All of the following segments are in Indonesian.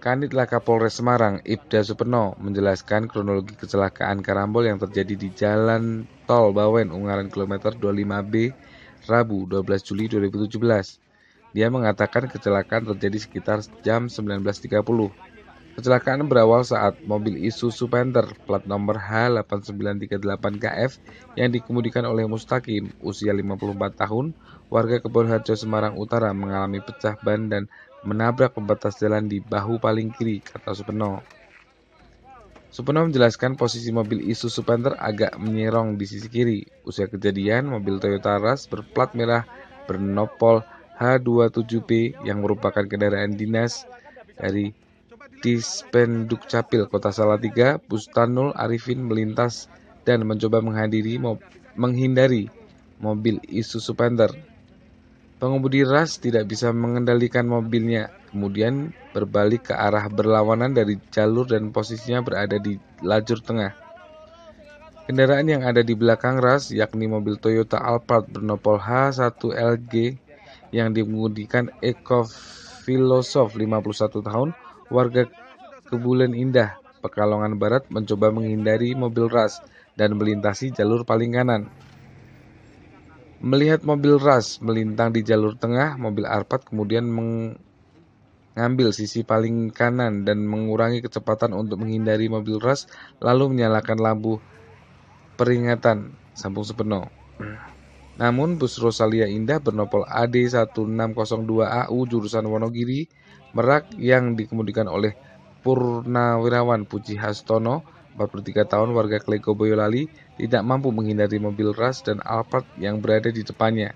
Kanit Laka Polres Semarang, Ibda Supeno, menjelaskan kronologi kecelakaan karambol yang terjadi di Jalan Tol Bawen, Ungaran kilometer 25B, Rabu 12 Juli 2017. Dia mengatakan kecelakaan terjadi sekitar jam 19.30. Kecelakaan berawal saat mobil Isuzu Panther plat nomor H8938KF yang dikemudikan oleh Mustaqim, usia 54 tahun, warga Kebon Harjo Semarang Utara mengalami pecah ban dan menabrak pembatas jalan di bahu paling kiri, kata Supeno. Supeno menjelaskan posisi mobil Isuzu Panther agak menyerong di sisi kiri. Usia kejadian, mobil Toyota Rush berplat merah bernopol H27P yang merupakan kendaraan dinas dari Dispenduk Capil Kota Salatiga, Bustanul Arifin melintas dan mencoba menghadiri menghindari mobil Isuzu Panther. Pengemudi Ras tidak bisa mengendalikan mobilnya, kemudian berbalik ke arah berlawanan dari jalur dan posisinya berada di lajur tengah. Kendaraan yang ada di belakang Ras, yakni mobil Toyota Alphard bernopol H1LG yang dimudikan Eko Filosof 51 tahun, warga Kebulen Indah, Pekalongan Barat mencoba menghindari mobil Ras dan melintasi jalur paling kanan. Melihat mobil Ras melintang di jalur tengah, mobil Arpat kemudian mengambil sisi paling kanan dan mengurangi kecepatan untuk menghindari mobil Ras, lalu menyalakan lampu peringatan sambung sepenuh. Namun, bus Rosalia Indah bernopol AD1602AU jurusan Wonogiri, Merak yang dikemudikan oleh Purnawirawan Puji Hastono 43 tahun warga Kleko Boyolali tidak mampu menghindari mobil ras dan Alphard yang berada di depannya.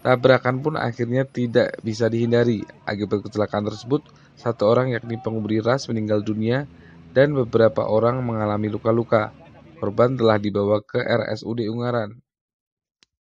Tabrakan pun akhirnya tidak bisa dihindari. Akibat kecelakaan tersebut, satu orang yakni pengemudi ras meninggal dunia dan beberapa orang mengalami luka-luka. Korban telah dibawa ke RSUD Ungaran.